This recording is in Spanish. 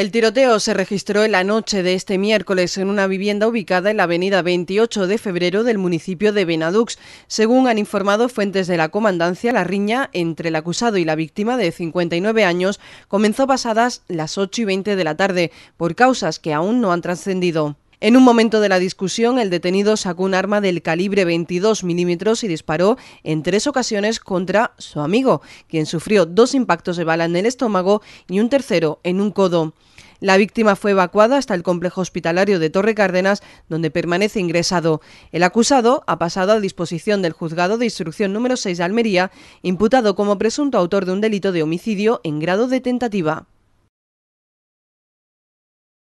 El tiroteo se registró en la noche de este miércoles en una vivienda ubicada en la avenida 28 de febrero del municipio de Benadux. Según han informado fuentes de la comandancia, la riña entre el acusado y la víctima de 59 años comenzó pasadas las 8 y 20 de la tarde por causas que aún no han trascendido. En un momento de la discusión, el detenido sacó un arma del calibre 22 milímetros y disparó en tres ocasiones contra su amigo, quien sufrió dos impactos de bala en el estómago y un tercero en un codo. La víctima fue evacuada hasta el complejo hospitalario de Torre Cárdenas, donde permanece ingresado. El acusado ha pasado a disposición del juzgado de instrucción número 6 de Almería, imputado como presunto autor de un delito de homicidio en grado de tentativa.